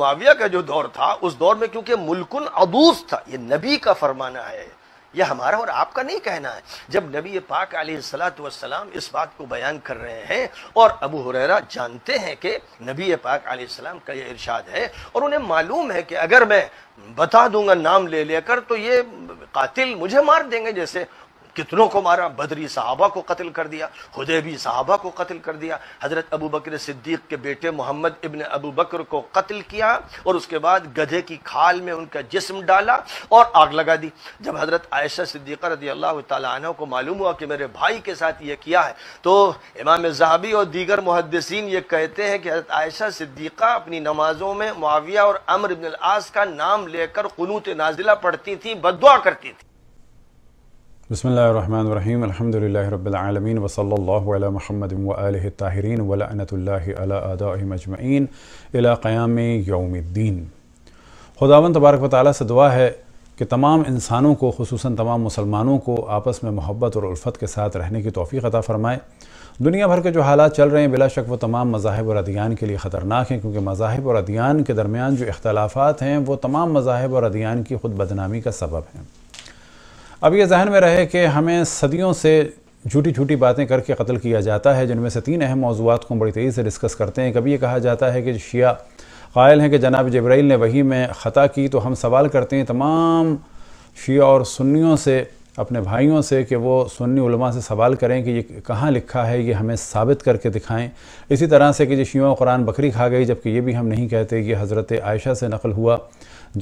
माविया का जो दौर था उस दौर में क्योंकि मुल्कुन अदूस था ये नबी का फरमाना है ये हमारा और आपका नहीं कहना है जब नबी पाक सलाम इस बात को बयान कर रहे हैं और अबू हुरैरा जानते हैं कि नबी पाक सलाम का यह इरशाद है और उन्हें मालूम है कि अगर मैं बता दूंगा नाम ले लेकर तो ये कातिल मुझे मार देंगे जैसे कितनों को मारा बदरी साहबा को कत्ल कर दिया हुदैबी साहबा को कत्ल कर दिया हजरत अबू बकर सिद्दीक के बेटे मोहम्मद इबन अबू बकर को कत्ल किया और उसके बाद गधे की खाल में उनका जिसम डाला और आग लगा दी जब हजरत आयशा सिद्दीक़ा रदी अल्लाह तह को मालूम हुआ कि मेरे भाई के साथ ये किया है तो इमाम जहाबी और दीगर मुहदसिन ये कहते हैं कि हजरत आयशा सिद्दीक़ा अपनी नमाजों में मुआविया और अमर इबन आस का नाम लेकर कनूत नाजिला पढ़ती थी बदुआ करती थी बसमीम अलहमदिल्लाबीआलमीन वसल्ला महमद वल ताहरीन वलानतमजमैन अलाक़याम यौमद्दीन खुदावन तबारक वाली से दुआ है कि तमाम इंसानों को खसूस तमाम मुसलमानों को आपस में मोहब्बत और उल्फत के साथ रहने की तोफ़ी अता फ़रमाए दुनिया भर के जो हालात चल रहे हैं बिलाशक वो तमाम मजाहब और अदियान के लिए ख़तरनाक हैं क्योंकि मजाहब और अदियान के दरमियान जो इख्तलाफात हैं वो तमाम मजाहब और अदियान की खुद बदनामी का सबब हैं अब ये जहन में रहे कि हमें सदियों से झूठी झूठी बातें करके कत्ल किया जाता है जिनमें से तीन अहम मौजूद को बड़ी तेज़ी से डिस्कस करते हैं कभी ये कहा जाता है कि शिया कायल हैं कि जनाब जब्राइल ने वही में ख़ता की तो हम सवाल करते हैं तमाम शिया और सुन्नियों से अपने भाइयों से कि वो सुन्नी उलमा से सवाल करें कि ये कहाँ लिखा है ये हमें साबित करके दिखाएं इसी तरह से कि जो शियों कुरान बकरी खा गई जबकि ये भी हम नहीं कहते ये हज़रत आयशा से नकल हुआ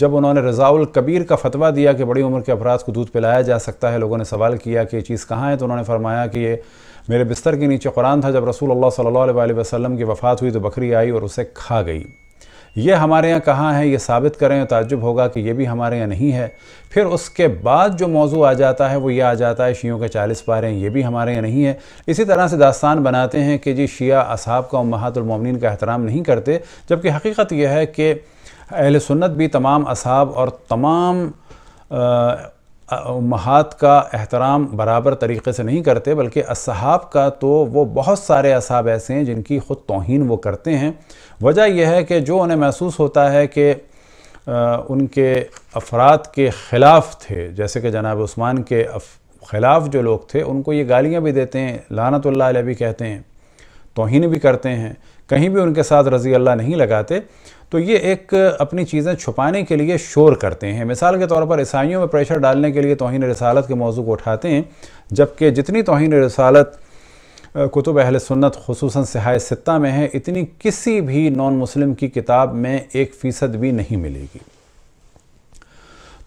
जब उन्होंने रज़ाउल कबीर का फतवा दिया कि बड़ी उम्र के अफराज को दूध पिलाया जा सकता है लोगों ने सवाल किया कि ये चीज़ कहाँ है तो उन्होंने फरमाया कि ये मेरे बिस्तर के नीचे कुरान था जब रसूल अल्लाह सल्लल्लाहु अलैहि वसल्लम की वफ़ात हुई तो बकरी आई और उसे खा गई ये हमारे यहाँ कहाँ है ये साबित करें तो ताजुब होगा कि ये भी हमारे यहाँ नहीं है फिर उसके बाद जो मौजू आ जाता है वो ये आ जाता है शीयों के चालीस पारे ये भी हमारे यहाँ नहीं है इसी तरह से दास्तान बनाते हैं कि जी शिया असाब का महातुलमिन का एहतराम नहीं करते जबकि हकीकत यह है कि अहल सुन्नत भी तमाम असाब और तमाम महात का एहतराम बराबर तरीके से नहीं करते बल्कि असहाब का तो वो बहुत सारे असहाब ऐसे हैं जिनकी ख़ुद तोहन वो करते हैं वजह यह है कि जो उन्हें महसूस होता है कि उनके अफराद के ख़िलाफ़ थे जैसे कि जनाब उस्मान के ख़िलाफ़ जो लोग थे उनको ये गालियाँ भी देते हैं लानत भी कहते हैं तोहन भी करते हैं कहीं भी उनके साथ रज़ी अल्लाह नहीं लगाते तो ये एक अपनी चीज़ें छुपाने के लिए शोर करते हैं मिसाल के तौर पर ईसाइयों में प्रेशर डालने के लिए तोहन रसालत के मौजू को उठाते हैं जबकि जितनी तोहन रसालत कुतुब अहल सुन्नत खसूस सहाय सत्ता में है इतनी किसी भी नॉन मुस्लिम की किताब में एक फ़ीसद भी नहीं मिलेगी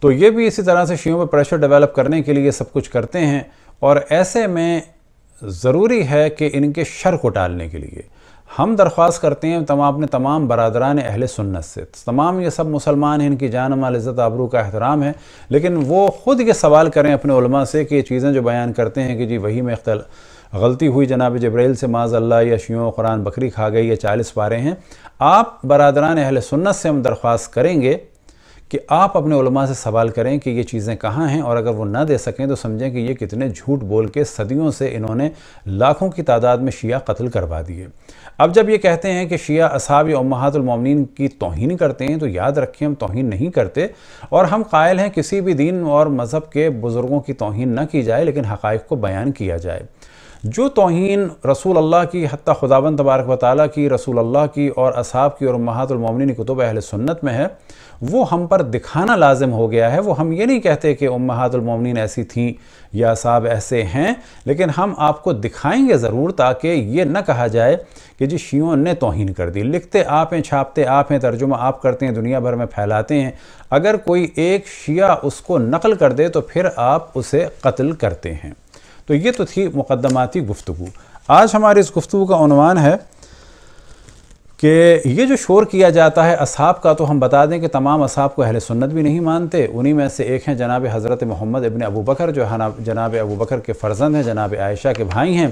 तो ये भी इसी तरह से शीयों पर प्रेशर डेवलप करने के लिए सब कुछ करते हैं और ऐसे में ज़रूरी है कि इनके शर को टालने के लिए हम दरख्वास्त करते हैं तमाम अपने तमाम बरदरान अहल सुन्नत से तमाम ये सब मुसलमान हैं इनकी जान माल इज़्ज़त आबरू का एहतराम है लेकिन वो ख़ुद ये सवाल करें अपने से कि ये चीज़ें जो बयान करते हैं कि जी वही में अख्तल गलती हुई जनाब जब्रैल से माज अल्लाह या शियों कुरान बकरी खा गई या चालीस पारे हैं आप बरदरान अहल सुन्नत से हम दरख्वास्त करेंगे कि आप अपने से सवाल करें कि ये चीज़ें कहाँ हैं और अगर वो ना दे सकें तो समझें कि ये कितने झूठ बोल के सदियों से इन्होंने लाखों की तादाद में शिया कत्ल करवा दिए अब जब ये कहते हैं कि शिया असाब या उमहातुलमोमिन की तोहन करते हैं तो याद रखें हम तोहन नहीं करते और हम कायल हैं किसी भी दिन और मज़हब के बुज़ुर्गों की तोहन न की जाए लेकिन हक़ को बयान किया जाए जो तोहन रसूल अल्लाह की हती खुदावन तबारक वाली की रसूल अल्लाह की और असाब की और महातुलमोमिन कुतुब अहल सुन्नत में है वो हम पर दिखाना लाजम हो गया है वो हम ये नहीं कहते कि उम्मातुलमोमिन ऐसी थी या साहब ऐसे हैं लेकिन हम आपको दिखाएंगे ज़रूर ताकि ये न कहा जाए कि जी शियों ने तोहन कर दी लिखते आप हैं छापते आप हैं तर्जुमा आप करते हैं दुनिया भर में फैलाते हैं अगर कोई एक शिया उसको नकल कर दे तो फिर आप उसे कत्ल करते हैं तो ये तो थी मुकदमाती गुफ्तु आज हमारे इस गुफ्तु का अनवान है कि ये जो शोर किया जाता है असाब का तो हम बता दें कि तमाम असहाब को अहल सुन्नत भी नहीं मानते उन्हीं में से एक हैं जनाब हज़रत मोहम्मद इबन अबू बकर जो जनाब अबू बकर के फ़र्जंद हैं जनाब आयशा के भाई हैं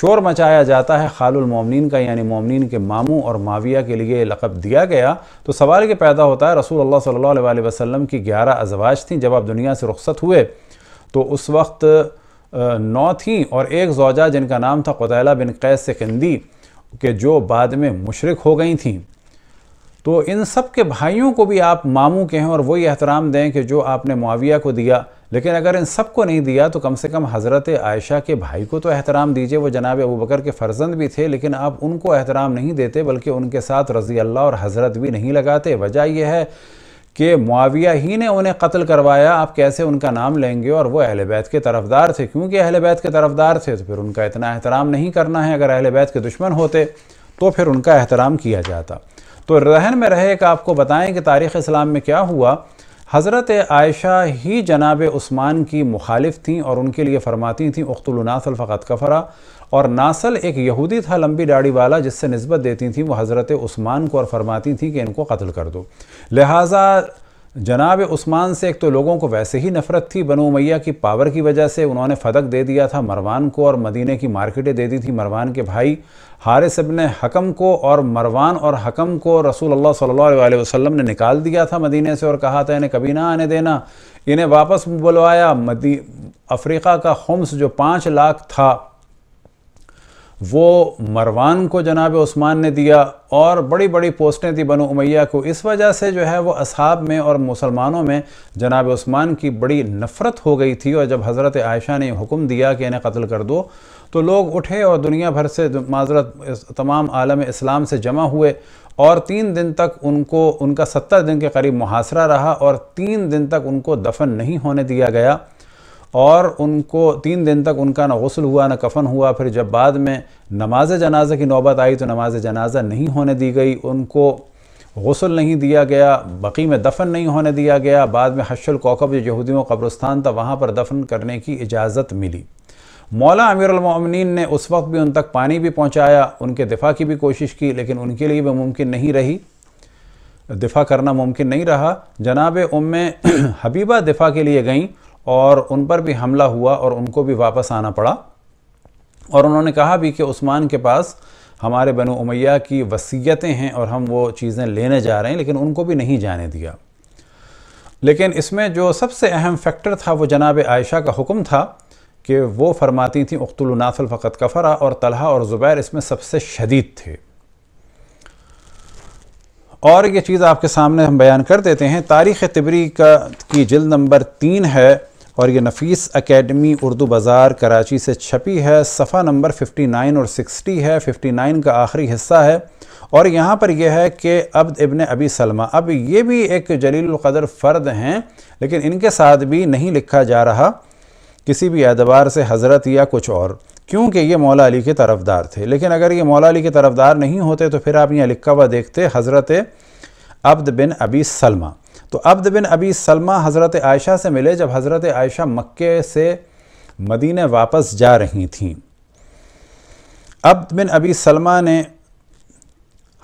शोर मचाया जाता है खालमन का यानी मोमिन के मामू और माविया के लिए लकब दिया गया तो सवाल ये पैदा होता है रसूल अल्लाह सल्ला वसम की ग्यारह अजवाज थी जब आप दुनिया से रुख्सत हुए तो उस वक्त नौ थीं और एक जोजा जिनका नाम था कुतैला बिन कैस सिकंदी के जो बाद में मुशरक हो गई थीं तो इन सब के भाइयों को भी आप मामू के हैं और वही एहतराम दें कि जो आपने मुआविया को दिया लेकिन अगर इन सब को नहीं दिया तो कम से कम हज़रत आयशा के भाई को तो एहतराम दीजिए वो जनाब अबू बकर के फ़र्जंद भी थे लेकिन आप उनको एहतराम नहीं देते बल्कि उनके साथ रज़ी अल्लाह और हज़रत भी नहीं लगाते वजह यह है कि मुआविया ही ने उन्हें कत्ल करवाया आप कैसे उनका नाम लेंगे और वो अहल बैत के तरफदार थे क्योंकि अहल बैत के तरफदार थे तो फिर उनका इतना एहतराम नहीं करना है अगर अहल बैत के दुश्मन होते तो फिर उनका एहतराम किया जाता तो रहन में रहे कि आपको बताएं कि तारीख़ इस्लाम में क्या हुआ हज़रत आयशा ही जनाब उस्मान की मुखालिफ थी और उनके लिए फरमाती थी उख्तुलनासल फ़कत कफ़रा और नासल एक यहूदी था लंबी दाढ़ी वाला जिससे नस्बत देती थी वो हज़रत उस्मान को और फरमाती थी कि इनको कत्ल कर दो लिहाजा जनाब उस्मान से एक तो लोगों को वैसे ही नफ़रत थी बनो मैया की पावर की वजह से उन्होंने फदक दे दिया था मरवान को और मदीने की मार्केटें दे दी थी मरवान के भाई हारिस इबन हकम को और मरवान और हकम को रसूल अल्लाह सल्लल्लाहु अलैहि वसल्लम ने निकाल दिया था मदीने से और कहा था इन्हें कभी ना आने देना इन्हें वापस बुलवाया मदी अफ्रीका का हम्स जो पाँच लाख था वो मरवान को जनाब उस्मान ने दिया और बड़ी बड़ी पोस्टें थी बनो उमैया को इस वजह से जो है वो असहाब में और मुसलमानों में जनाब उस्मान की बड़ी नफ़रत हो गई थी और जब हज़रत आयशा ने हुक्म दिया कि इन्हें कत्ल कर दो तो लोग उठे और दुनिया भर से माजरत तमाम आलम इस्लाम से जमा हुए और तीन दिन तक उनको उनका सत्तर दिन के करीब मुहासरा रहा और तीन दिन तक उनको दफन नहीं होने दिया गया और उनको तीन दिन तक उनका ना गसल हुआ ना कफन हुआ फिर जब बाद में नमाज जनाजा की नौबत आई तो नमाज जनाजा नहीं होने दी गई उनको गसल नहीं दिया गया बकी में दफन नहीं होने दिया गया बाद में हशल कोकब जो यहूदियों कब्रस्तान था वहाँ पर दफन करने की इजाज़त मिली मौला अमीरमिन ने उस वक्त भी उन तक पानी भी पहुँचाया उनके दिफा की भी कोशिश की लेकिन उनके लिए भी मुमकिन नहीं रही दिफा करना मुमकिन नहीं रहा जनाब उम हबीबा दिफा के लिए गईं और उन पर भी हमला हुआ और उनको भी वापस आना पड़ा और उन्होंने कहा भी कि उस्मान के पास हमारे बनु उमैया की वसीयतें हैं और हम वो चीज़ें लेने जा रहे हैं लेकिन उनको भी नहीं जाने दिया लेकिन इसमें जो सबसे अहम फैक्टर था वो जनाब आयशा का हुक्म था कि वो फरमाती थी उख्तुलनासल फ़कत कफ़रा और तलहा और ज़ुबैर इसमें सबसे शदीद थे और ये चीज़ आपके सामने हम बयान कर देते हैं तारीख़ तिबरी का की जल्द नंबर तीन है और ये नफीस अकेडमी उर्दू बाज़ार कराची से छपी है सफ़ा नंबर 59 और 60 है 59 का आखिरी हिस्सा है और यहाँ पर यह है कि अब्द इबन अबी सलमा अब ये भी एक जलील कदर फ़र्द हैं लेकिन इनके साथ भी नहीं लिखा जा रहा किसी भी एतबार से हज़रत या कुछ और क्योंकि ये मौला अली के तरफदार थे लेकिन अगर ये मौला अली के तरफदार नहीं होते तो फिर आप यहाँ लिखा हुआ देखते हज़रत अब्द बिन अबी सलमा तो अब्द बिन अबी सलमा हज़रत आयशा से मिले जब हज़रत आयशा मक्के से मदीने वापस जा रही थीं अब्द बिन अबी सलमा ने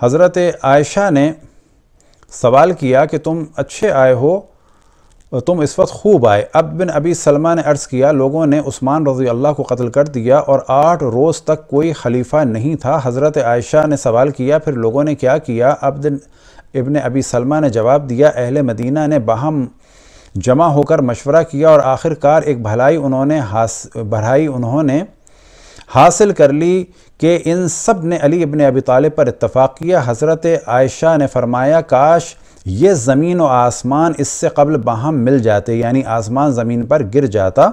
हज़रत आयशा ने सवाल किया कि तुम अच्छे आए हो तुम इस वक्त खूब आए अब बिन अबी सलमा ने अर्ज़ किया लोगों ने उस्मान रजी अल्लाह को कत्ल कर दिया और आठ रोज़ तक कोई खलीफा नहीं था हज़रत आयशा ने सवाल किया फिर लोगों ने क्या किया अब दिन इबन अबी सलमा ने जवाब दिया अहल मदीना ने बाहम जमा होकर मशवरा किया और आखिरकार एक भलाई उन्होंने हास भलाई उन्होंने हासिल कर ली कि इन सब ने अली इबन अबी तालिब पर इतफ़ाक़ किया हज़रत आयशा ने फरमाया काश ये ज़मीन व आसमान इससे कबल बाहम मिल जाते यानी आसमान ज़मीन पर गिर जाता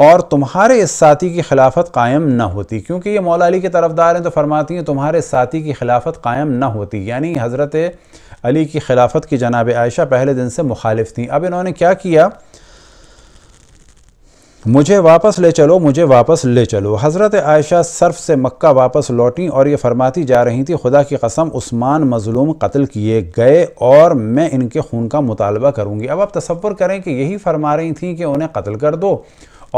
और तुम्हारे इस साथी की खिलाफत कायम न होती क्योंकि ये मौला अली के तरफदार हैं तो फरमाती हैं तुम्हारे साथी की खिलाफत कायम न होती यानी हज़रत अली की खिलाफत की जनाब आयशा पहले दिन से मुखालिफ थी अब इन्होंने क्या किया मुझे वापस ले चलो मुझे वापस ले चलो हज़रत आयशा सर्फ से मक्का वापस लौटी और ये फरमाती जा रही थी खुदा की कसम उस्मान मजलूम कत्ल किए गए और मैं इनके खून का मुतालबा करूँगी अब आप तस्वुर करें कि यही फरमा रही थी कि उन्हें कत्ल कर दो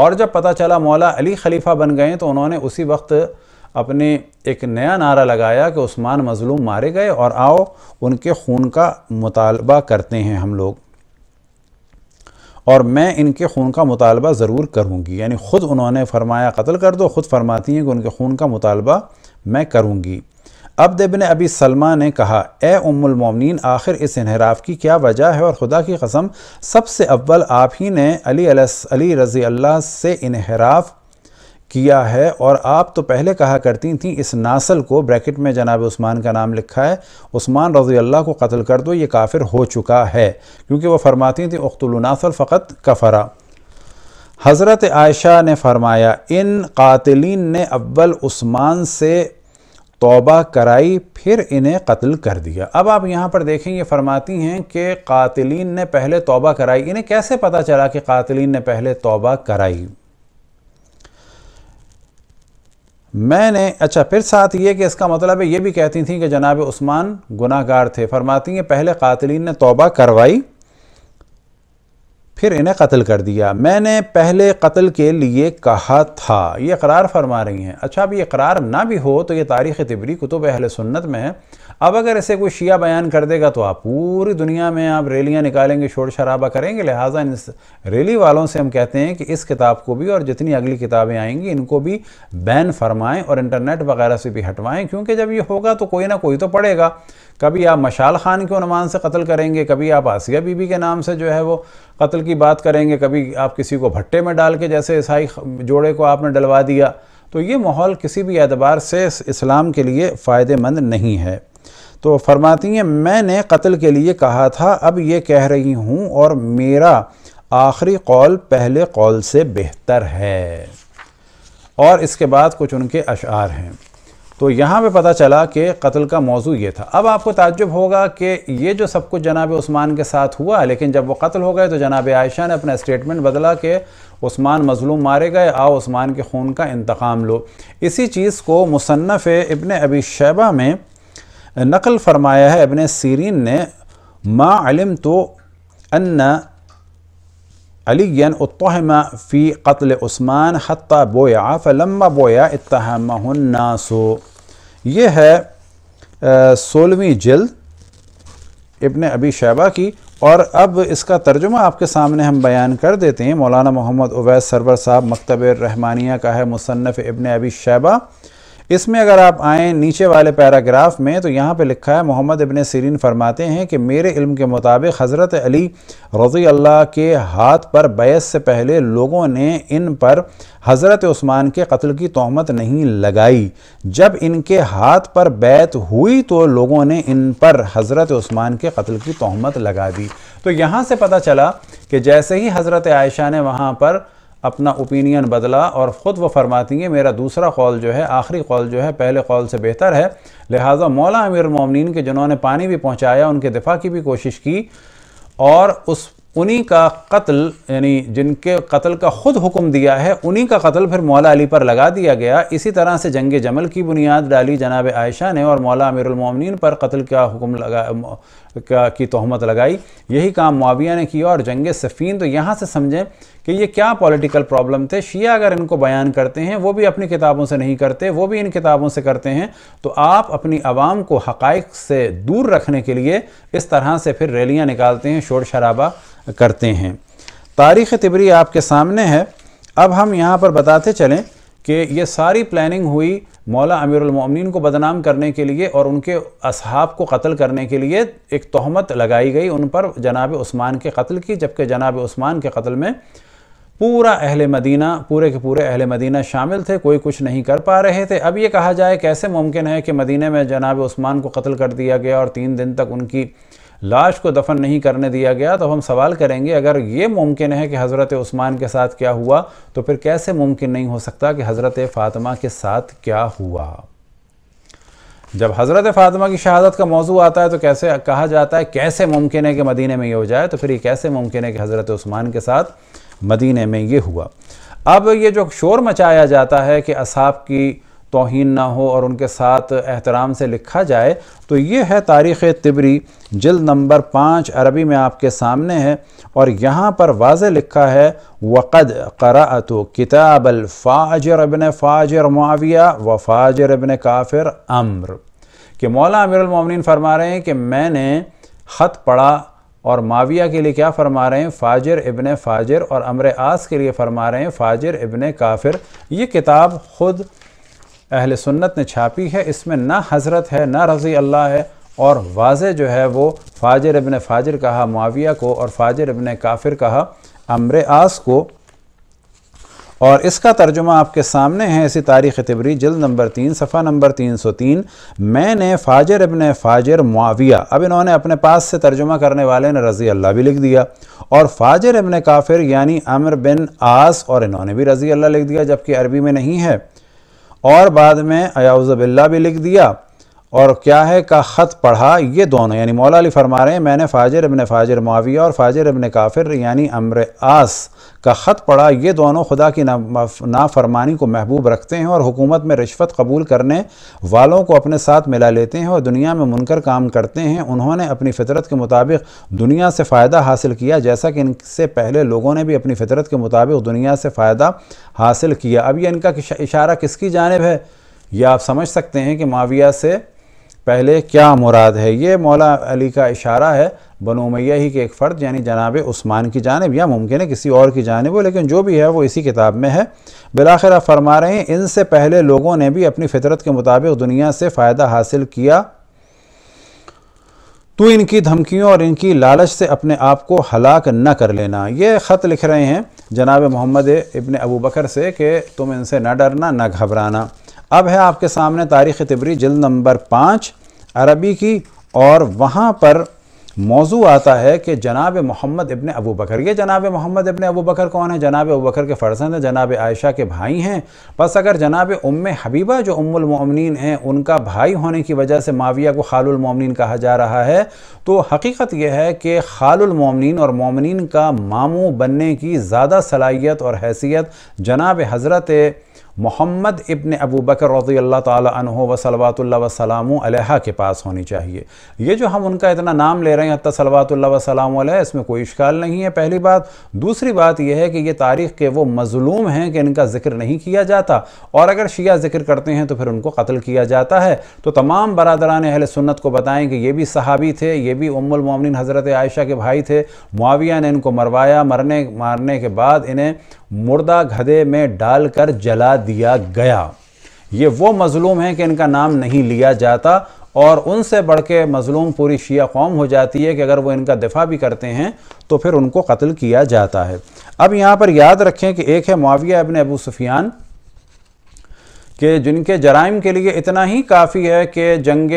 और जब पता चला मौला अली खलीफा बन गए तो उन्होंने उसी वक्त अपने एक नया नारा लगाया कि उस्मान मज़लूम मारे गए और आओ उनके खून का मुतालबा करते हैं हम लोग और मैं इनके खून का मुतालबा ज़रूर करूँगी यानी ख़ुद उन्होंने फरमाया कत्ल कर दो ख़ुद फरमाती हैं कि उनके खून का मुतालबा मैं करूँगी देबन अबी सलमा ने कहा ए मोमिन आखिर इस इनहराफ की क्या वजह है और खुदा की कसम सबसे अव्वल आप ही ने अली अली रज़ी अल्लाह से इनहराफ किया है और आप तो पहले कहा करती थी इस नासल को ब्रैकेट में जनाब उस्मान का नाम लिखा है उस्मान रजी अल्लाह को कत्ल कर दो ये काफिर हो चुका है क्योंकि वह फरमाती थी अख्तुलनासल फ़कत कफरा हज़रत आयशा ने फरमाया इन कातिलीन ने अव्वल उस्मान से तौबा कराई फिर इन्हें कत्ल कर दिया अब आप यहाँ पर देखें ये फरमाती हैं कि कातिलीन ने पहले तौबा कराई इन्हें कैसे पता चला कि कातिलीन ने पहले तौबा कराई मैंने अच्छा फिर साथ ये कि इसका मतलब है ये भी कहती थी कि जनाब उस्मान गुनाहगार थे फरमाती हैं पहले कातिलीन ने तौबा करवाई फिर इन्हें कत्ल कर दिया मैंने पहले कत्ल के लिए कहा था ये करार फरमा रही हैं अच्छा अब ये करार ना भी हो तो ये तारीख़ तिबरी कुतुब अहल सुन्नत में है अब अगर ऐसे कोई शिया बयान कर देगा तो आप पूरी दुनिया में आप रैलियाँ निकालेंगे शोर शराबा करेंगे लिहाजा इन रैली वालों से हम कहते हैं कि इस किताब को भी और जितनी अगली किताबें आएंगी इनको भी बैन फरमाएं और इंटरनेट वगैरह से भी हटवाएं क्योंकि जब ये होगा तो कोई ना कोई तो पड़ेगा कभी आप मशाल खान के अनुमान से कत्ल करेंगे कभी आप आसिया बीबी के नाम से जो है वो कत्ल की बात करेंगे कभी आप किसी को भट्टे में डाल के जैसे ईसाई जोड़े को आपने डलवा दिया तो ये माहौल किसी भी एतबार से इस्लाम के लिए फ़ायदेमंद नहीं है तो फरमाती हैं मैंने कत्ल के लिए कहा था अब ये कह रही हूँ और मेरा आखिरी कौल पहले कौल से बेहतर है और इसके बाद कुछ उनके अशार हैं तो यहाँ पे पता चला कि कत्ल का मौजू ये था अब आपको ताज्जुब होगा कि ये जो सब कुछ जनाब उस्मान के साथ हुआ लेकिन जब वो कत्ल हो गए तो जनाब आयशा ने अपना स्टेटमेंट बदला कि उस्मान मजलूम मारे गए आओ उस्मान के खून का इंतकाम लो इसी चीज़ को मुसन्फ़ इबन अबी शैबा में नकल फरमाया है इबन सीरीन ने माँ तो अन्ना عليا اتهم في قتل عثمان حتى بويع فلما بويع اتهمه الناس ये है सोलहवीं जल्द इबन अबी शैबा की और अब इसका तर्जुमा आपके सामने हम बयान कर देते हैं मौलाना मोहम्मद उवैस सरवर साहब मकतब रहमानिया का है मुसनफ़ इबन अबी शैबा इसमें अगर आप आएँ नीचे वाले पैराग्राफ में तो यहाँ पर लिखा है मोहम्मद इबन सरीन फरमाते हैं कि मेरे इल्म के मुताबिक हज़रत अली रज़ी अल्लाह के हाथ पर बैस से पहले लोगों ने इन पर हज़रत ओस्मान के कत्ल की तहमत नहीं लगाई जब इनके हाथ पर बैत हुई तो लोगों ने इन पर हज़रत ओस्मान के कत्ल की तहमत लगा दी तो यहाँ से पता चला कि जैसे ही हज़रत आयशा ने वहाँ पर अपना ओपिनियन बदला और ख़ुद व फरमाती हैं मेरा दूसरा कौल जो है आखिरी कौल जो है पहले कौल से बेहतर है लिहाजा मौला अमीर ममिन के जिन्होंने पानी भी पहुँचाया उनके दिफा की भी कोशिश की और उस उन्हीं का कत्ल यानी जिनके कत्ल का ख़ुद हुक्म दिया है उन्हीं का कत्ल फिर मौला अली पर लगा दिया गया इसी तरह से जंग जमल की बुनियाद डाली जनाब आयशा ने और मौला अमीरमिन पर कत्ल का हुक्म लगा का, की तहमत लगाई यही काम माविया ने किया और जंग सफ़ीन तो यहाँ से समझें कि ये क्या पॉलिटिकल प्रॉब्लम थे शिया अगर इनको बयान करते हैं वो भी अपनी किताबों से नहीं करते वो भी इन किताबों से करते हैं तो आप अपनी आवाम को हक़ाइक से दूर रखने के लिए इस तरह से फिर रैलियाँ निकालते हैं शोर शराबा करते हैं तारीख़ तिबरी आपके सामने है अब हम यहाँ पर बताते चलें कि ये सारी प्लानिंग हुई मौला अमीरमिन को बदनाम करने के लिए और उनके असहाब को कत्ल करने के लिए एक तहमत लगाई गई उन पर जनाब उस्मान के कत्ल की जबकि जनाब उस्मान के कत्ल में पूरा अहल मदीना पूरे के पूरे अहल मदीना शामिल थे कोई कुछ नहीं कर पा रहे थे अब ये कहा जाए कैसे मुमकिन है कि मदीने में जनाब उस्मान को कत्ल कर दिया गया और तीन दिन तक उनकी लाश को दफन नहीं करने दिया गया तो हम सवाल करेंगे अगर ये मुमकिन है कि हज़रत उस्मान के साथ क्या हुआ तो फिर कैसे मुमकिन नहीं हो सकता कि हज़रत फ़ातिमा के साथ क्या हुआ जब हज़रत फ़ातिमा की शहादत का मौजू आता है तो कैसे कहा जाता है कैसे मुमकिन है कि मदीने में ये हो जाए तो फिर ये कैसे मुमकिन है कि हज़रत उस्मान के साथ मदीने में ये हुआ अब ये जो शोर मचाया जाता है कि असाब की तोहन ना हो और उनके साथ एहतराम से लिखा जाए तो ये है तारीख़ तिबरी जल्द नंबर पाँच अरबी में आपके सामने है और यहाँ पर वाज लिखा है वक़द करात किताब अलफ़ाजर अबन फ़ाजर माविया व फ़ाजर अबन काफिर अम्र कि मौला अमीरमिन फरमा रहे हैं कि मैंने ख़त पढ़ा और माविया के लिए क्या फरमा रहे हैं फाजिर इबन फाजिर और अमर आस के लिए फरमा रहे हैं फाजिर इबन काफिर ये किताब ख़ुद अहल सुन्नत ने छापी है इसमें ना हज़रत है ना रज़ी अल्लाह है और वाज जो है वो फाजिर इबन फाजिर कहा माविया को और फाजिर इबन काफिर कहा अमर आस को और इसका तर्जुमा आपके सामने है इसी तारीख़ तबरी जल्द नंबर तीन सफ़ा नंबर तीन सौ तीन मैंने फ़ाजर अबन फ़ाजर मुआविया अब इन्होंने अपने पास से तर्जुमा करने वाले ने रज़ी अल्लाह भी लिख दिया और फ़ाजर इबन काफिर यानी अमर बिन आस और इन्होंने भी रज़ी अल्लाह लिख दिया जबकि अरबी में नहीं है और बाद में अयाउज़बिल्ला भी लिख दिया और क्या है का ख़त पढ़ा ये दोनों यानी मौला अली फरमा रहे हैं मैंने फ़ाजिर अबन फ़ाजिर माविया और फ़ाजिर अबन काफिर यानी अमर आस का ख़त पढ़ा ये दोनों खुदा की ना, नाफरमानी को महबूब रखते हैं और हुकूमत में रिश्वत कबूल करने वालों को अपने साथ मिला लेते हैं और दुनिया में मुनकर काम करते हैं उन्होंने अपनी फितरत के मुताबिक दुनिया से फ़ायदा हासिल किया जैसा कि इनसे पहले लोगों ने भी अपनी फितरत के मुताबिक दुनिया से फ़ायदा हासिल किया अब यह इनका इशारा किसकी जानब है यह आप समझ सकते हैं कि माविया से पहले क्या मुराद है ये मौला अली का इशारा है बनो मैया ही के एक फ़र्द यानी जनाब उस्मान की जानब या मुमकिन है किसी और की जानब हो लेकिन जो भी है वो इसी किताब में है बिलाखिर आप फरमा रहे हैं इनसे पहले लोगों ने भी अपनी फितरत के मुताबिक दुनिया से फ़ायदा हासिल किया तो इनकी धमकियों और इनकी लालच से अपने आप को हलाक न कर लेना ये ख़त लिख रहे हैं जनाब मोहम्मद इबन अबू बकर से कि तुम इनसे न डरना न घबराना अब है आपके सामने तारीख़ तबरी जल्द नंबर पाँच अरबी की और वहाँ पर मौजू आता है कि जनाब मोहम्मद इबन अबू बकर ये जनाब मोहम्मद इबन अबू बकर कौन है जनाब अबू बकर के फ़र्जंद हैं जनाब आयशा के भाई हैं बस अगर जनाब उम हबीबा जो उम्मिन हैं उनका भाई होने की वजह से माविया को खालमिन कहा जा रहा है तो हकीकत यह है कि खालमोमिन और मोमिन का मामू बनने की ज़्यादा सलाहियत और हैसियत जनाब हज़रत मोहम्मद इबन अबू बकर रजी अल्लाह व वसलाम के पास होनी चाहिए ये जो हम उनका इतना नाम ले रहे हैं हती सलवातुल्ला वसलाम इसमें कोई इश्काल नहीं है पहली बात दूसरी बात यह है कि ये तारीख़ के वो मज़लूम हैं कि इनका जिक्र नहीं किया जाता और अगर शिया जिक्र करते हैं तो फिर उनको कत्ल किया जाता है तो तमाम बरदरान अहल सुन्नत को बताएं कि ये भी सहाबी थे ये भी उम्मोमिन हज़रत आयशा के भाई थे मुआविया ने इनको मरवाया मरने मारने के बाद इन्हें मुर्दा गधे में डालकर जला दिया गया ये वो मजलूम हैं कि इनका नाम नहीं लिया जाता और उनसे बढ़ के मजलूम पूरी शिया कौम हो जाती है कि अगर वो इनका दिफा भी करते हैं तो फिर उनको कत्ल किया जाता है अब यहाँ पर याद रखें कि एक है मुआविया अबन अबू सुफियान के जिनके जराइम के लिए इतना ही काफ़ी है कि जंग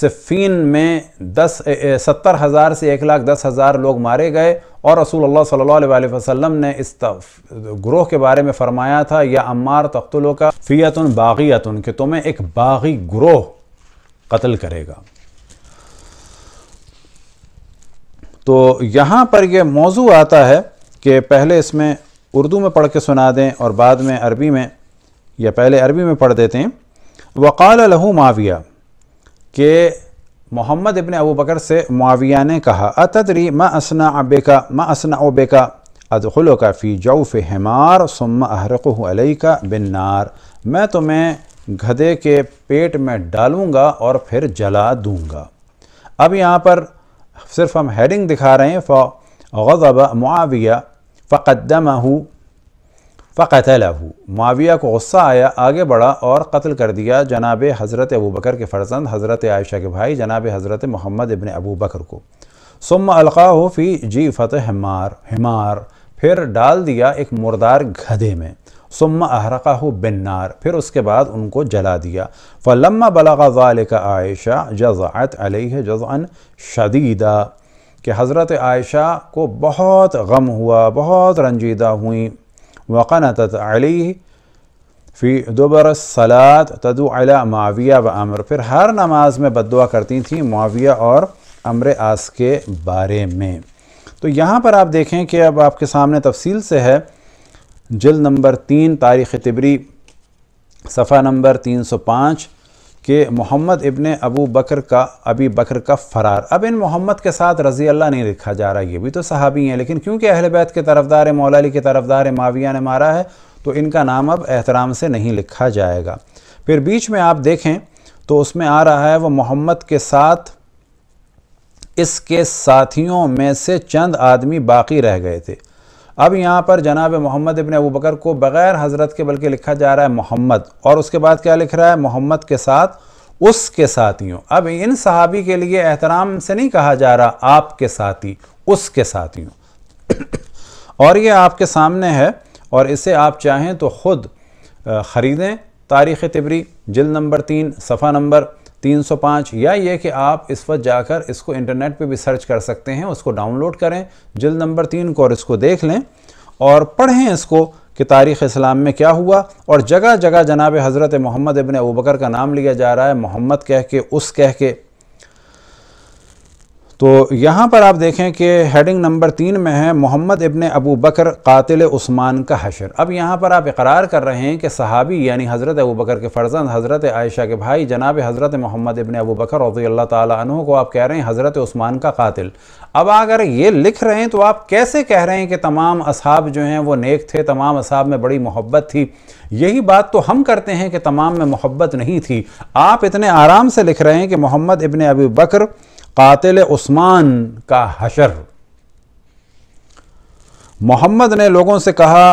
सिफ़ीन में दस सत्तर हज़ार से एक लाख दस हज़ार लोग मारे गए और रसूल अल्लाह सल्लल्लाहु अलैहि वसल्लम ने इस ग्रोह के बारे में फ़रमाया था या अम्मार तख्तलो का फ़ियतन बाग़ियतन कि तुम्हें एक बागी ग्रोह कत्ल करेगा तो यहाँ पर यह मौजू आता है कि पहले इसमें उर्दू में पढ़ के सुना दें और बाद में अरबी में या पहले अरबी में पढ़ देते हैं वक़ाल लहू माविया के मोहम्मद इबन अबू बकर से माविया ने कहा अतदरी म असना अबेका म असना ओबेका अदखलो का फ़ी जौफ़ हमार सुम अहरक़ल का नार मैं तुम्हें गधे के पेट में डालूँगा और फिर जला दूँगा अब यहाँ पर सिर्फ हम हेडिंग दिखा रहे हैं फ़ौ गज़ब मुआविया फ़क़दम फ़तलहू माविया को गुस्सा आया आगे बढ़ा और कत्ल कर दिया जनाब हज़रत अबू बकर के फ़र्जंद हज़रत आयशा के भाई जनाब हज़रत मोहम्मद इबन अबू बकर को सुम अलका हो फ़ी जी फ़तः हमार हमार फिर डाल दिया एक मुर्दार गधे में सुम अहरका हो बिन्नार फिर उसके बाद उनको जला दिया फ़लम बलगा का आयशा जज़ात अलह जज़ान शदीदा कि हज़रत आयशा को बहुत गम हुआ बहुत रंजीदा हुई वक़नत अली फ़ी दोबर सलात तदु अला माविया व अमर फिर हर नमाज में बदुआ करती थी माविया और अमर आस के बारे में तो यहाँ पर आप देखें कि अब आपके सामने तफसील से है जल नंबर तीन तारीख़ तिबरी सफ़ा नंबर तीन सौ पाँच कि मोहम्मद इबन अबू बकर का अबी बकर का फ़रार अब इन मोहम्मद के साथ रज़ी अल्लाह नहीं लिखा जा रहा ये भी तो सहाबी हैं लेकिन क्योंकि अहल बैत के तरफदार मौला अली के तरफदार माविया ने मारा है तो इनका नाम अब एहतराम से नहीं लिखा जाएगा फिर बीच में आप देखें तो उसमें आ रहा है वह मोहम्मद के साथ इसके साथियों में से चंद आदमी बाकी रह गए थे अब यहाँ पर जनाब मोहम्मद इबन अबू बकर को बग़ैर हज़रत के बल्कि लिखा जा रहा है मोहम्मद और उसके बाद क्या लिख रहा है मोहम्मद के साथ उसके साथियों अब इन सहाबी के लिए एहतराम से नहीं कहा जा रहा आपके साथी उसके साथियों और ये आपके सामने है और इसे आप चाहें तो ख़ुद ख़रीदें तारीख़ तिबरी जिल नंबर तीन सफ़ा नंबर 305 या ये कि आप इस वक्त जाकर इसको इंटरनेट पे भी सर्च कर सकते हैं उसको डाउनलोड करें जल्द नंबर तीन को और इसको देख लें और पढ़ें इसको कि तारीख़ इस्लाम में क्या हुआ और जगह जगह जनाब हज़रत मोहम्मद इबन अबूबकर का नाम लिया जा रहा है मोहम्मद कह के उस कह के तो यहाँ पर आप देखें कि हेडिंग नंबर तीन में है मोहम्मद इबन अबू बकर कातिल उस्मान का हशर अब यहाँ पर आप इकरार कर रहे हैं कि सहाबी यानी हज़रत अबू बकर के फ़र्जंद हज़रत आयशा के भाई जनाब हज़रत मोहम्मद इबन अबू बकर रजी तु को आप कह रहे हैं हज़रत उस्मान का कातिल अब अगर ये लिख रहे हैं तो आप कैसे कह रहे हैं कि तमाम असहाब जो हैं वो नेक थे तमाम असहाब में बड़ी मोहब्बत थी यही बात तो हम करते हैं कि तमाम में मोहब्बत नहीं थी आप इतने आराम से लिख रहे हैं कि मोहम्मद इबन अबू बकर कातिल उस्मान का हशर मोहम्मद ने लोगों से कहा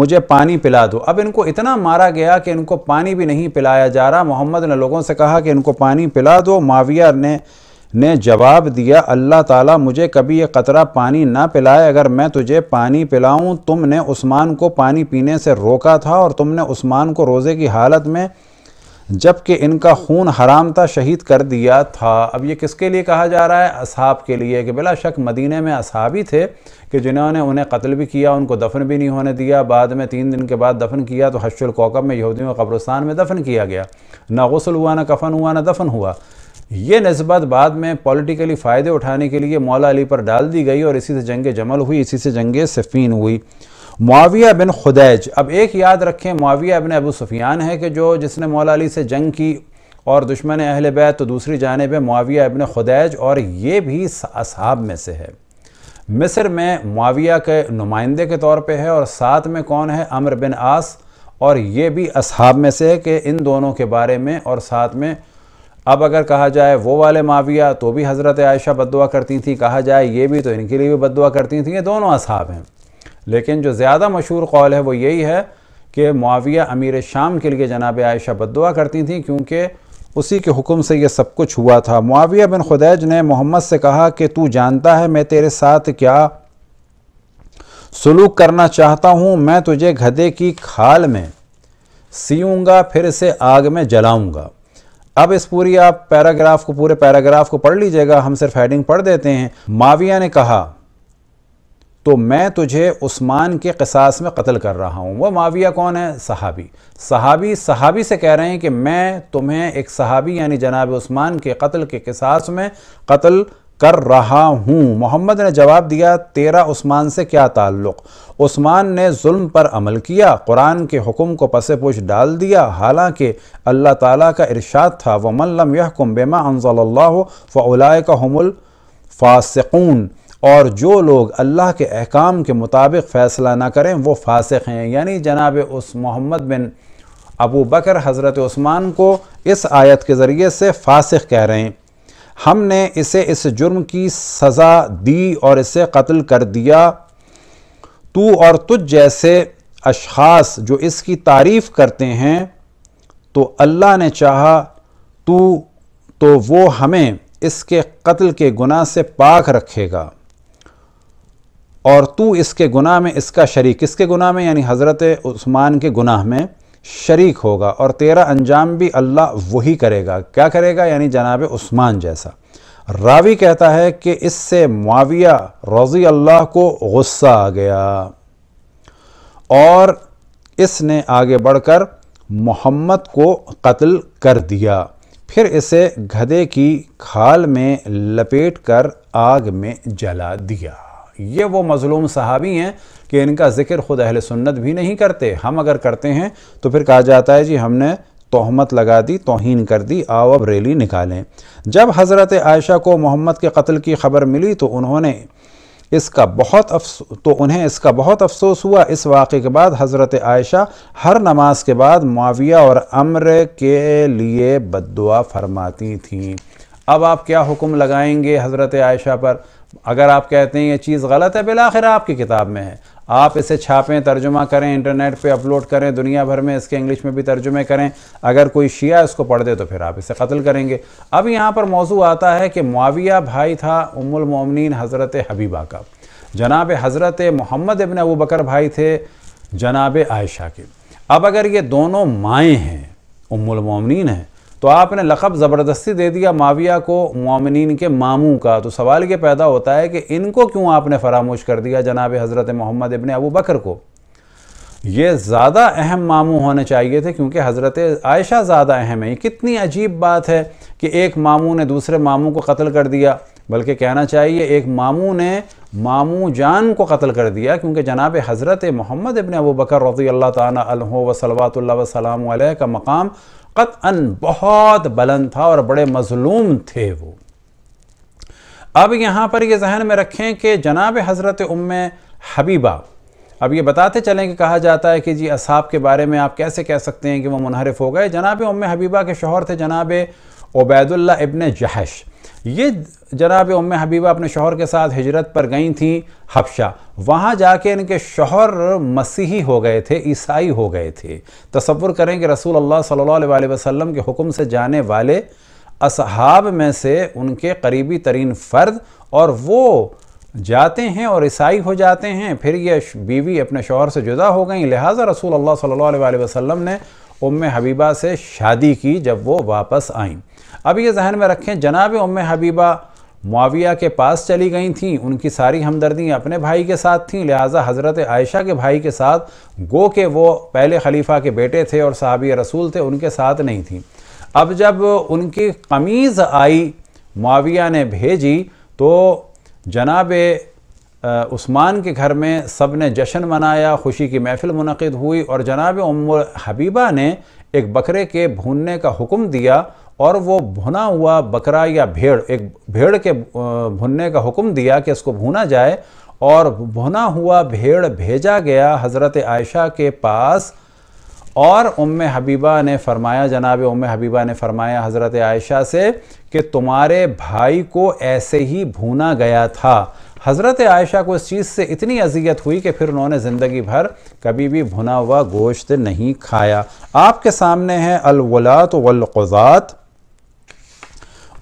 मुझे पानी पिला दो अब इनको इतना मारा गया कि इनको पानी भी नहीं पिलाया जा रहा मोहम्मद ने लोगों से कहा कि इनको पानी पिला दो माविया ने ने जवाब दिया अल्लाह ताला मुझे कभी ये कतरा पानी ना पिलाए अगर मैं तुझे पानी पिलाऊं तुमने उस्मान को पानी पीने से रोका था और तुमने उस्मान को रोज़े की हालत में जबकि इनका खून हराम था शहीद कर दिया था अब ये किसके लिए कहा जा रहा है असहाब के लिए कि बिला शक मदीने में असहाब ही थे कि जिन्होंने उन्हें कत्ल भी किया उनको दफन भी नहीं होने दिया बाद में तीन दिन के बाद दफन किया तो हशुल कोकब में यहूदियों के कब्रस्तान में दफन किया गया ना गसल हुआ ना कफन हुआ ना दफन हुआ ये नस्बत बाद में पॉलिटिकली फ़ायदे उठाने के लिए मौला अली पर डाल दी गई और इसी से जंग जमल हुई इसी से जंग सफ़ीन हुई मुआविया बिन खुदैज अब एक याद रखें मुआविया बिन अबू सुफियान है कि जो जिसने मौला अली से जंग की और दुश्मन अहल बैत तो दूसरी जानब है मुआविया इबन खुदैज और ये भी असहाब में से है मिस्र में मुआविया के नुमाइंदे के तौर पर है और साथ में कौन है अमर बिन आस और ये भी असहाब में से है कि इन दोनों के बारे में और साथ में अब अगर कहा जाए वो वाले माविया तो भी हज़रत आयशा बदुआ करती थी कहा जाए ये भी तो इनके लिए भी बदुआ करती थी ये दोनों असहाब हैं लेकिन जो ज़्यादा मशहूर कौल है वो यही है कि मुआविया अमीर शाम के लिए जनाब आयशा बदुआ करती थी क्योंकि उसी के हुक्म से ये सब कुछ हुआ था मुआविया बिन खुदैज ने मोहम्मद से कहा कि तू जानता है मैं तेरे साथ क्या सलूक करना चाहता हूँ मैं तुझे गधे की खाल में सीऊँगा फिर इसे आग में जलाऊँगा अब इस पूरी आप पैराग्राफ को पूरे पैराग्राफ को पढ़ लीजिएगा हम सिर्फ हेडिंग पढ़ देते हैं माविया ने कहा तो मैं तुझे उस्मान के कसास में कत्ल कर रहा हूँ वह माविया कौन है सहाबी सहाबी सहाबी से कह रहे हैं कि मैं तुम्हें एक सहाबी यानी जनाब उस्मान के कत्ल के कसास में कत्ल कर रहा हूँ मोहम्मद ने जवाब दिया तेरा उस्मान से क्या ताल्लुक़ उस्मान ने जुल्म पर अमल किया कुरान के हुक्म को पसे पुश डाल दिया हालांकि अल्लाह ताला का इरशाद था वमल्लम यह कुम्बेमा अनजल्ला फ़लाय का हमल फासकून और जो लोग अल्लाह के अहकाम के मुताबिक फ़ैसला ना करें वो फासिक हैं यानी जनाब उस मोहम्मद बिन अबू बकर हज़रत उस्मान को इस आयत के ज़रिए से फासिक कह रहे हैं हमने इसे इस जुर्म की सज़ा दी और इसे कत्ल कर दिया तू और तुझ जैसे अशास जो इसकी तारीफ़ करते हैं तो अल्लाह ने चाहा तू तो वो हमें इसके कत्ल के गुनाह से पाक रखेगा और तू इसके गुनाह में इसका शरीक किसके गुनाह में यानी हज़रत उस्मान के गुनाह में शरीक होगा और तेरा अंजाम भी अल्लाह वही करेगा क्या करेगा यानी जनाब उस्मान जैसा रावी कहता है कि इससे मुआविया रज़ी अल्लाह को गुस्सा आ गया और इसने आगे बढ़कर मोहम्मद को कत्ल कर दिया फिर इसे गधे की खाल में लपेट कर आग में जला दिया ये वो मजलूम सहाबी हैं कि इनका ज़िक्र ख़ुद अहल सुन्नत भी नहीं करते हम अगर करते हैं तो फिर कहा जाता है जी हमने तोहमत लगा दी तोहन कर दी आओ अब रैली निकालें जब हज़रत आयशा को मोहम्मद के कत्ल की खबर मिली तो उन्होंने इसका बहुत अफसो तो उन्हें इसका बहुत अफसोस हुआ इस वाक़े के बाद हज़रत आयशा हर नमाज के बाद माविया और अम्र के लिए बदुआ फरमाती थी अब आप क्या हुक्म लगाएंगे हज़रत आयशा पर अगर आप कहते हैं ये चीज़ गलत है बिलाखिर आपकी किताब में है आप इसे छापें तर्जुमा करें इंटरनेट पे अपलोड करें दुनिया भर में इसके इंग्लिश में भी तर्जुमे करें अगर कोई शिया इसको पढ़ दे तो फिर आप इसे कत्ल करेंगे अब यहाँ पर मौजू आता है कि माविया भाई था उमुलमोमिन हज़रत हबीबा का जनाब हज़रत मोहम्मद इबन अबू बकर भाई थे जनाब आयशा के अब अगर ये दोनों माएँ हैं उमुलमिन हैं तो आपने लक़ब ज़बरदस्ती दे दिया माविया को मामिन के मामू का तो सवाल ये पैदा होता है कि इनको क्यों आपने फरामोश कर दिया जनाब हज़रत मोहम्मद इबन अबू बकर को ये ज़्यादा अहम मामू होने चाहिए थे क्योंकि हज़रत आयशा ज़्यादा अहम है ये कितनी अजीब बात है कि एक मामू ने दूसरे मामू को कत्ल कर दिया बल्कि कहना चाहिए एक मामू ने मामू जान को कत्ल कर दिया क्योंकि जनाब हज़रत मोहम्मद इबन अबू बकर रज़ी अल्लाह तला व वसलाम का मकाम कतअन बहुत बुलंद था और बड़े मजलूम थे वो अब यहाँ पर ये जहन में रखें कि जनाब हज़रत उम हबीबा अब ये बताते चलें कि कहा जाता है कि जी असाब के बारे में आप कैसे कह सकते हैं कि वो मुनहरफ हो गए जनाब उम हबीबा के शोहर थे जनाब उबैदुल्ला इबन जहश ये जनाब उम हबीबा अपने शोहर के साथ हिजरत पर गई थी हफशा वहाँ जाके इनके शोहर मसीही हो गए थे ईसाई हो गए थे तस्वुर करें कि रसूल अल्लाह सल्लल्लाहु अलैहि वसल्लम के हुक्म से जाने वाले असहाब में से उनके करीबी तरीन फ़र्द और वो जाते हैं और ईसाई हो जाते हैं फिर ये बीवी अपने शोहर से जुदा हो गई लिहाजा रसूल अल्लाह सल्ला अलैहि ने उम हबीबा से शादी की जब वो वापस आईं अब ये जहन में रखें जनाब उम हबीबा मुआविया के पास चली गई थीं उनकी सारी हमदर्दी अपने भाई के साथ थीं लिहाजा हज़रत आयशा के भाई के साथ गो के वो पहले खलीफा के बेटे थे और साहब रसूल थे उनके साथ नहीं थी अब जब उनकी कमीज़ आई मुआविया ने भेजी तो जनाब उस्मान के घर में सब ने जश्न मनाया खुशी की महफिल मनक़द हुई और जनाब उम हबीबा ने एक बकरे के भूनने का हुक्म दिया और वो भुना हुआ बकरा या भेड़ एक भेड़ के भुनने का हुक्म दिया कि इसको भुना जाए और भुना हुआ भेड़ भेजा गया हज़रत आयशा के पास और उम हबीबा ने फरमाया जनाब उम हबीबा ने फरमाया हज़रत आयशा से कि तुम्हारे भाई को ऐसे ही भुना गया था हज़रत आयशा को इस चीज़ से इतनी अजियत हुई कि फिर उन्होंने ज़िंदगी भर कभी भी भुना हुआ गोश्त नहीं खाया आपके सामने है अलवलात वलक़ात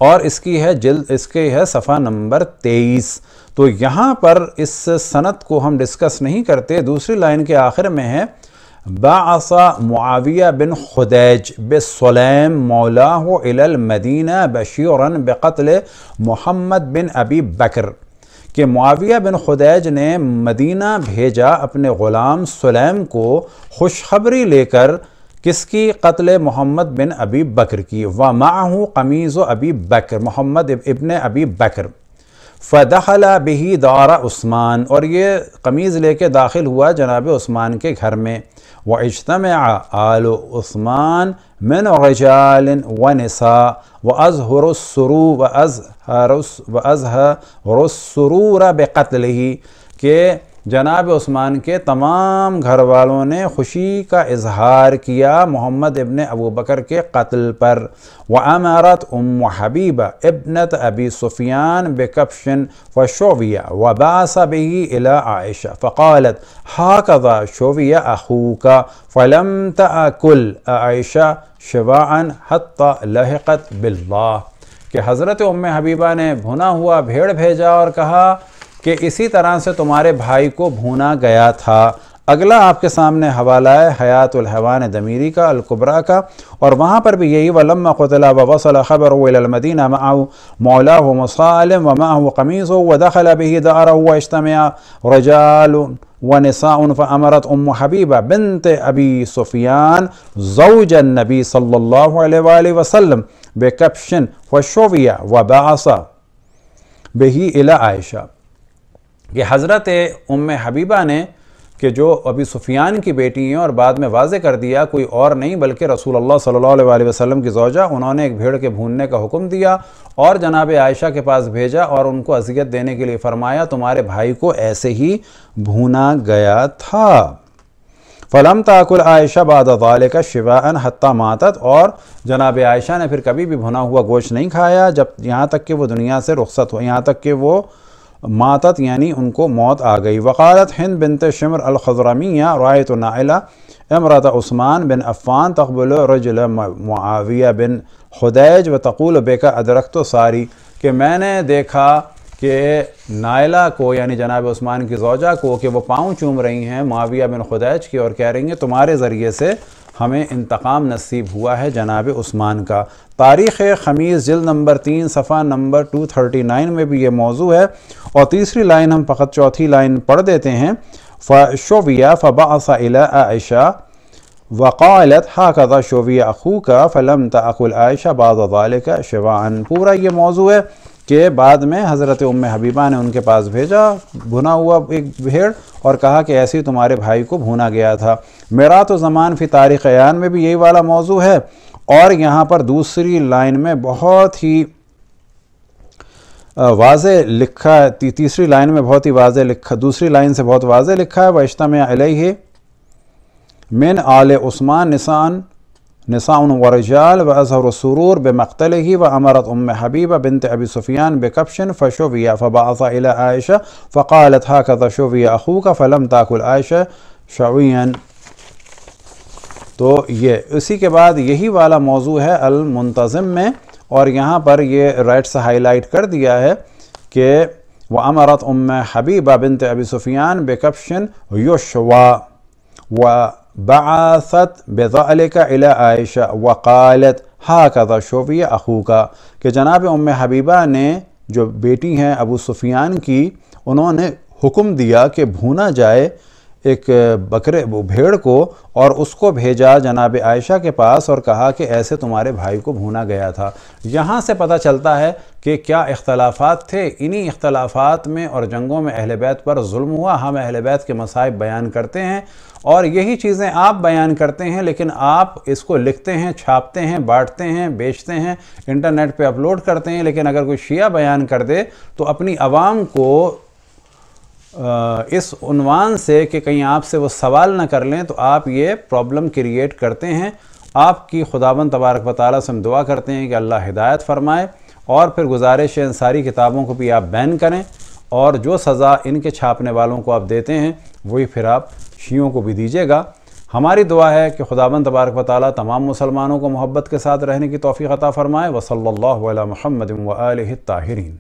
और इसकी है जिल इसके है सफ़ा नंबर तेईस तो यहाँ पर इस सनत को हम डिस्कस नहीं करते दूसरी लाइन के आखिर में है बासा मुआविया बिन खुदैज बेसलैम मौला मदीना बशीर बकतल मोहम्मद बिन अबी बकर कि मुआविया बिन खुदैज ने मदीना भेजा अपने ग़ुलाम सलेम को खुशखबरी लेकर किसकी कत्ल मोहम्मद बिन अबी बकर की व माहू कमीज़ अबी बकर मोहम्मद इबन अबी बकर फ़दहला बही दौरा उस्मान और ये कमीज़ लेके दाखिल हुआ जनाब उस्मान के घर में व इजतम आल उस्मान मिन रजाल व नसा व अज़हरसरू व अज़ व अज़हरसरूर बकतल ही के जनाब उस्मान के तमाम घर वालों ने खुशी का इजहार किया मोहम्मद इबन अबू बकर के कत्ल पर व अमारत उम हबीबा इबनत अबी सुफियान बेकपशन व शोविया व बासबी अला आयशा फ़कालत हाकवा शोविया अखूका फ़लम तकुल आयशा शवान हत लहक़त बिल्ला कि हज़रत उम हबीबा ने भुना हुआ भेड़ भेजा और कहा कि इसी तरह से तुम्हारे भाई को भूना गया था अगला आपके सामने हवाला है हयातुलहवान दमीरी का अलकुबरा का और वहाँ पर भी यही वलम क़तला वसल ख़बर वमदीना माऊ मौला हो मसालम व माह कमीज़ हो व दखल बही दारा हुआ इज्तमया रजाल व नसा उन फ़मरत उम हबीबा बिनत अबी सुफियान जौजन नबी सल्ला वसलम बेकप्शन व शोविया व बासा बेही अला आयशा कि हज़रत उम हबीबा ने कि जो अभी सुफियान की बेटी हैं और बाद में वाजे कर दिया कोई और नहीं बल्कि रसूल अल्लाह सल्लल्लाहु अलैहि वसल्लम की जोजा उन्होंने एक भेड़ के भूनने का हुक्म दिया और जनाब आयशा के पास भेजा और उनको अजियत देने के लिए फ़रमाया तुम्हारे भाई को ऐसे ही भूना गया था फ़लम ताकुल आयशा बाद का शिवान हत्ता मातत और जनाब आयशा ने फिर कभी भी भुना हुआ गोश्त नहीं खाया जब यहाँ तक कि वो दुनिया से रुख्सत हो यहाँ तक कि वो मातत यानी उनको मौत आ गई वकालत हिंद बिन शमर अलखजरमिया रायत नाइला अमरत उस्मान बिन अफ़ान तकबल रजल मुआविया बिन खुदैज व तकुल बेका अदरक तो सारी कि मैंने देखा कि नायला को यानी जनाब उस्मान की जौजा को कि वो पाँव चूम रही हैं माविया बिन खुदैज की और कह रही हैं तुम्हारे ज़रिए से हमें इंतकाम नसीब हुआ है जनाब उस्मान का तारीख़ खमीस जिल नंबर तीन सफ़ा नंबर टू थर्टी नाइन में भी ये मौजू है और तीसरी लाइन हम फ़कत चौथी लाइन पढ़ देते हैं फ़शोविया फ़बाला आयशा वक़ालत हाकदा शोविया अखू का फ़लम तकुल आयशा बाज़ाल का शिवान पूरा ये मौजू है के बाद में हज़रत उम हबीबा ने उनके पास भेजा भुना हुआ एक भेड़ और कहा कि ऐसे ही तुम्हारे भाई को भुना गया था मेरा तो ज़मान फ़ी तारीख़ यान में भी यही वाला मौजू है और यहाँ पर दूसरी लाइन में बहुत ही वाज लिखा है ती, तीसरी लाइन में बहुत ही वाज लिखा दूसरी लाइन से बहुत वाज लिखा है वह इश्तम अलह मिन आल उस्मान निसान نساء ورجال وأظهروا السرور بمقتله وأمرت أم حبيبة بنت أبي سفيان بكبش فشوفي فبعث إلى عائشة فقالت هكذا شوفي أخوك فلم تأكل عائشة شويا تو یہ اسی کے بعد یہی والا موضوع ہے المنتظم میں اور یہاں پر یہ رائٹس ہائی لائٹ کر دیا ہے کہ وَأَمَرَتْ أُمَّ حَبِيبَ بِنْتِ أَبِي سُفِيَانَ بِكَبْشٍ يُشْوَى बासत बेज़ाल का अला आयशा वकालत हा कज़ा शोफ़ी अखू का कि जनाब उम हबीबा ने जो बेटी हैं अबू सुफियान की उन्होंने हुक्म दिया कि भूना जाए एक बकरे भेड़ को और उसको भेजा जनाब आयशा के पास और कहा कि ऐसे तुम्हारे भाई को भूना गया था यहाँ से पता चलता है कि क्या इख्तलाफात थे इन्हीं इख्तलाफात में और जंगों में अहल बैत पर जुल्म हुआ हम अहल बैत के मसाइब बयान करते हैं और यही चीज़ें आप बयान करते हैं लेकिन आप इसको लिखते हैं छापते हैं बांटते हैं बेचते हैं इंटरनेट पे अपलोड करते हैं लेकिन अगर कोई शिया बयान कर दे तो अपनी आवाम को इस उनवान से कि कहीं आपसे वो सवाल ना कर लें तो आप ये प्रॉब्लम क्रिएट करते हैं आपकी खुदाबंद तबारक वाली से हम दुआ करते हैं कि अल्लाह हिदायत फरमाए और फिर गुजारिश इन सारी किताबों को भी आप बैन करें और जो सज़ा इनके छापने वालों को आप देते हैं वही फिर आप शीयों को भी दीजिएगा हमारी दुआ है कि खुदाबंद तबारक वाली तमाम मुसलमानों को मोहब्बत के साथ रहने की तोफ़ी अता फ़रमाए वसल्ला महमद ताहरीन